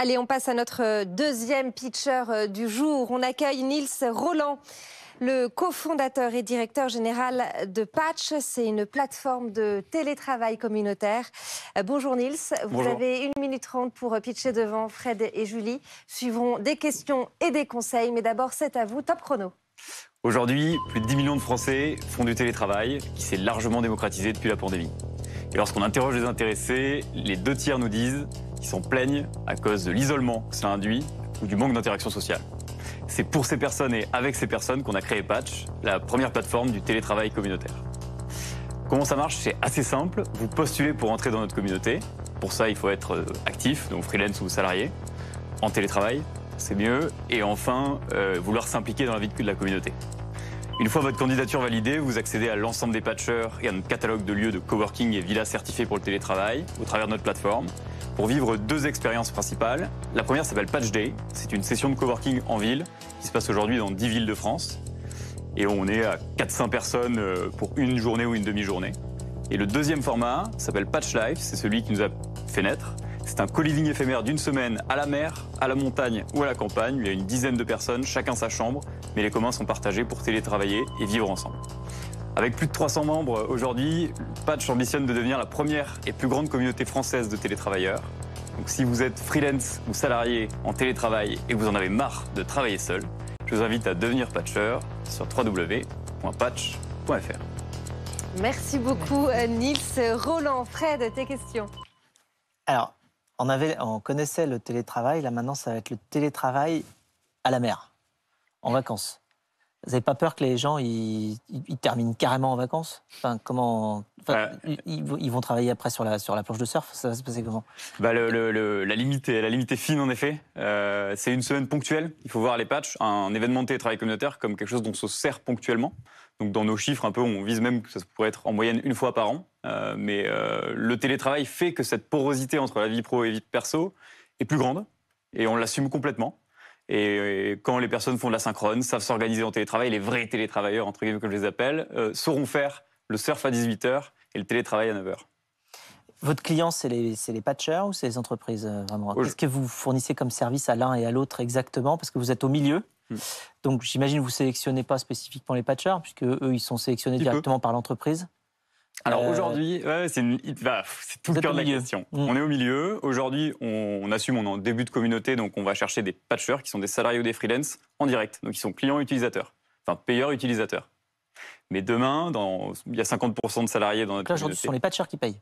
Allez, on passe à notre euh, deuxième pitcher euh, du jour. On accueille Nils Roland. Le cofondateur et directeur général de Patch, c'est une plateforme de télétravail communautaire. Euh, bonjour Nils, vous avez une minute trente pour pitcher devant Fred et Julie. Suivront des questions et des conseils, mais d'abord c'est à vous, top chrono. Aujourd'hui, plus de 10 millions de Français font du télétravail qui s'est largement démocratisé depuis la pandémie. Et lorsqu'on interroge les intéressés, les deux tiers nous disent qui s'en plaignent à cause de l'isolement que cela induit ou du manque d'interaction sociale. C'est pour ces personnes et avec ces personnes qu'on a créé Patch, la première plateforme du télétravail communautaire. Comment ça marche C'est assez simple. Vous postulez pour entrer dans notre communauté. Pour ça, il faut être euh, actif, donc freelance ou salarié. En télétravail, c'est mieux. Et enfin, euh, vouloir s'impliquer dans la vie de la communauté. Une fois votre candidature validée, vous accédez à l'ensemble des patchers et à notre catalogue de lieux de coworking et villas certifiés pour le télétravail au travers de notre plateforme pour vivre deux expériences principales. La première s'appelle Patch Day. C'est une session de coworking en ville qui se passe aujourd'hui dans 10 villes de France. Et on est à 400 personnes euh, pour une journée ou une demi-journée. Et le deuxième format s'appelle Patch Life. C'est celui qui nous a fait naître. C'est un co éphémère d'une semaine à la mer, à la montagne ou à la campagne. Il y a une dizaine de personnes, chacun sa chambre, mais les communs sont partagés pour télétravailler et vivre ensemble. Avec plus de 300 membres aujourd'hui, Patch ambitionne de devenir la première et plus grande communauté française de télétravailleurs. Donc si vous êtes freelance ou salarié en télétravail et que vous en avez marre de travailler seul, je vous invite à devenir patcheur sur www.patch.fr. Merci beaucoup euh, Nils. Roland, Fred, tes questions. Alors, on, on connaissait le télétravail, là maintenant ça va être le télétravail à la mer, en vacances. Vous n'avez pas peur que les gens ils, terminent carrément en vacances comment bah, ils, vont travailler après sur la sur la planche de surf Ça va se passer comment bah, la limite est la limite est fine en effet. Euh, c'est une semaine ponctuelle. Il faut voir les patchs, un, événement de télétravail communautaire comme quelque chose dont on se sert ponctuellement. Donc dans nos chiffres un peu, on vise même que ça pourrait être en moyenne une fois par an. Euh, mais euh, le télétravail fait que cette porosité entre la vie pro et vie perso est plus grande et on l'assume complètement. Et euh, quand les personnes font de la synchrone, savent s'organiser en télétravail, les vrais télétravailleurs, entre guillemets, comme je les appelle, euh, sauront faire le surf à 18h et le télétravail à 9h. Votre client, c'est les, les, patchers ou c'est les entreprises euh, vraiment Qu'est-ce que vous fournissez comme service à l'un et à l'autre exactement Parce que vous êtes au milieu. Hmm. Donc j'imagine que vous sélectionnez pas spécifiquement les patchers, puisque eux, ils sont sélectionnés directement par l'entreprise. Alors euh, aujourd'hui, bah, c'est tout le cœur de la question. Mm. On est au milieu. Aujourd'hui, on, assume, on est en début de communauté, donc on va chercher des patchers qui sont des salariés ou des freelances en direct, donc qui sont clients utilisateurs, enfin payeurs utilisateurs. Mais demain, dans, il y a 50% de salariés dans notre donc là, aujourd'hui, ce sont les patchers qui payent.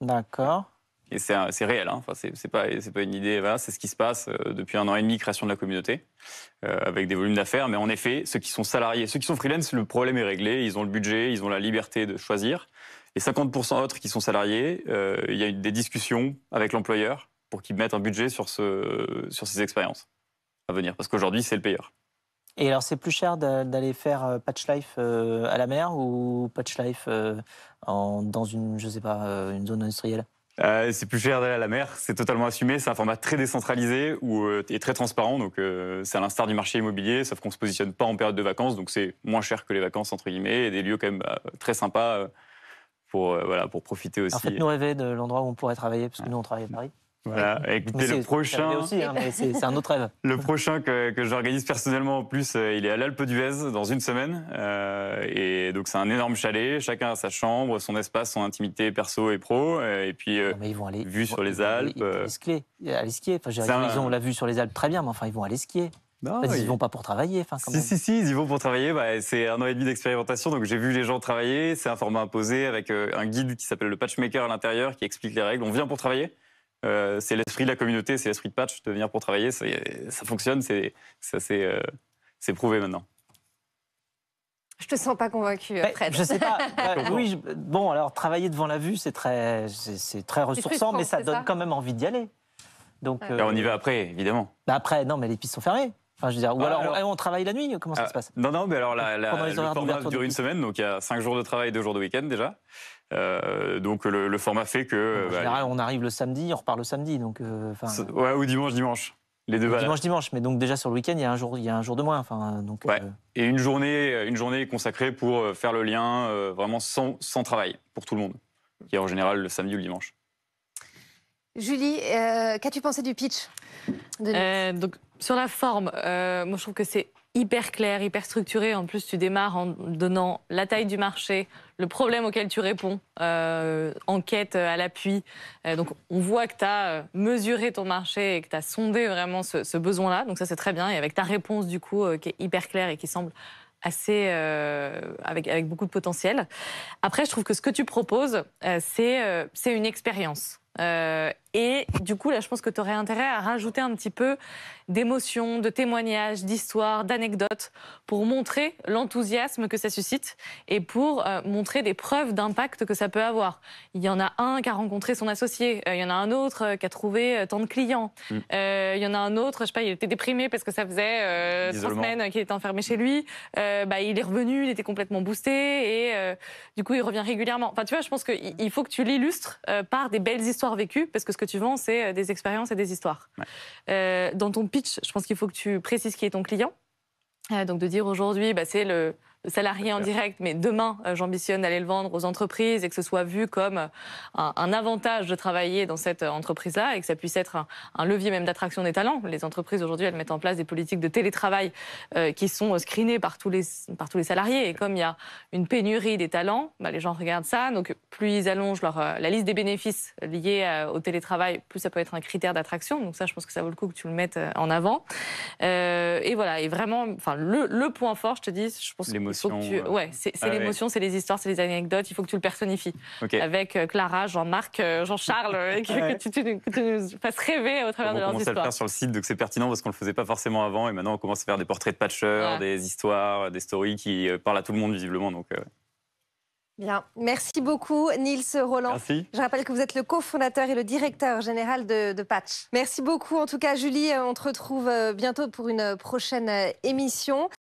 D'accord. Et c'est réel, hein. enfin, c'est pas, pas une idée, c'est ce qui se passe euh, depuis un an et demi, création de la communauté, euh, avec des volumes d'affaires. Mais en effet, ceux qui sont salariés, ceux qui sont freelance, le problème est réglé, ils ont le budget, ils ont la liberté de choisir. et 50% autres qui sont salariés, euh, il y a eu des discussions avec l'employeur pour qu'ils mettent un budget sur, ce, sur ces expériences à venir, parce qu'aujourd'hui, c'est le payeur. Et alors, c'est plus cher d'aller faire Patch Life à la mer ou Patch Life dans une, je sais pas, une zone industrielle euh, c'est plus cher d'aller à la mer, c'est totalement assumé, c'est un format très décentralisé où, euh, et très transparent, donc euh, c'est à l'instar du marché immobilier, sauf qu'on ne se positionne pas en période de vacances, donc c'est moins cher que les vacances, entre guillemets, et des lieux quand même bah, très sympas pour, voilà, pour profiter aussi. Alors faites-nous rêver de l'endroit où on pourrait travailler, parce que nous on travaille à Paris. Bah, le prochain. Hein, c'est un autre Le prochain que, j'organise personnellement en plus, euh, il est à l'Alpe d'Huez dans une semaine. Euh, et donc, c'est un énorme chalet. Chacun a sa chambre, son espace, son intimité perso et pro. Et puis, euh, ah, ils vont aller, vue sur les Alpes. Ils vont skier. Aller Ils la vue sur les Alpes très bien, mais enfin, ils vont aller skier. Non, ils vont pas pour travailler. si, ils vont pour travailler. Bah, c'est un an et demi d'expérimentation, donc j'ai vu les gens travailler. C'est un format imposé avec un guide qui s'appelle le Patchmaker à l'intérieur qui explique les règles. On vient pour travailler. Euh, c'est l'esprit de la communauté, c'est l'esprit de Patch de venir pour travailler. Ça, fonctionne, c'est, euh, c'est, prouvé maintenant. Je te sens pas convaincu, Fred. Je sais pas. Euh, bon, alors travailler devant la vue, c'est très, très ressourçant, mais ça donne quand même envie d'y aller. Donc, on y va après, évidemment. Bah, après, non, mais les pistes sont fermées. Enfin, je veux dire, ou bah, alors, eh, on travaille la nuit Comment ça se passe ah, Non, non, mais alors la, le format dure une semaine, donc il y a 5 jours de travail, 2 jours de week-end déjà. Euh, donc le, format fait que... En bah, général, on arrive le samedi, on repart le samedi. Donc, euh, ouais, ou dimanche, dimanche. Les deux dimanche, dimanche, mais donc déjà sur le week-end, il y a un jour, il y a un jour de moins. Enfin, donc. Ouais. Euh, Et une journée, une journée consacrée pour faire le lien, vraiment sans, travail pour tout le monde, qui est en général le samedi ou le dimanche. Julie, qu'as-tu pensé du pitch donc, sur la forme, euh, moi je trouve que c'est hyper clair, hyper structuré. En plus, tu démarres en donnant la taille du marché, le problème auquel tu réponds, euh, enquête à l'appui. Euh, donc, on voit que tu as mesuré ton marché et que tu as sondé vraiment ce, besoin-là. Donc, ça, c'est très bien. Et avec ta réponse, du coup, qui est hyper claire et qui semble assez avec, beaucoup de potentiel. Après, je trouve que ce que tu proposes, c'est une expérience. Euh, et du coup, là, je pense que tu aurais intérêt à rajouter un petit peu d'émotions, de témoignages, d'histoires, d'anecdotes pour montrer l'enthousiasme que ça suscite et pour euh, montrer des preuves d'impact que ça peut avoir. Il y en a un qui a rencontré son associé, euh, il y en a un autre qui a trouvé tant de clients, mm. il y en a un autre, je sais pas, il était déprimé parce que ça faisait trois semaines qu'il était enfermé chez lui, bah, il est revenu, il était complètement boosté et du coup, il revient régulièrement. Enfin, tu vois, je pense qu'il faut que tu l'illustres par des belles histoires histoire vécue, parce que ce que tu vends, c'est euh, des expériences et des histoires. Euh, dans ton pitch, je pense qu'il faut que tu précises qui est ton client. Euh, donc de dire aujourd'hui, bah, c'est le, salarié en direct, mais demain, euh, j'ambitionne d'aller le vendre aux entreprises et que ce soit vu comme euh, un, avantage de travailler dans cette euh, entreprise-là et que ça puisse être un, levier même d'attraction des talents. Les entreprises aujourd'hui, elles mettent en place des politiques de télétravail qui sont screenées par tous, les, par tous les salariés. Et comme il y a une pénurie des talents, bah, les gens regardent ça. Donc plus ils allongent la liste des bénéfices liés au télétravail, plus ça peut être un critère d'attraction. Donc ça, je pense que ça vaut le coup que tu le mettes en avant. et voilà, et vraiment, le, point fort, je te dis, je pense... que euh, ouais, c'est ah l'émotion, c'est les histoires, c'est les anecdotes. Il faut que tu le personnifies. Avec euh, Clara, Jean-Marc, euh, Jean-Charles, que, tu, tu, nous fasses rêver au travers de leurs histoires. On commence à le faire sur le site, donc c'est pertinent parce qu'on le faisait pas forcément avant. Et maintenant, on commence à faire des portraits de patchers, des histoires, des stories qui parlent à tout le monde visiblement. Donc, Bien, merci beaucoup Nils Roland. Je rappelle que vous êtes le cofondateur et le directeur général de, de, Patch. Merci beaucoup en tout cas Julie, on te retrouve bientôt pour une prochaine émission.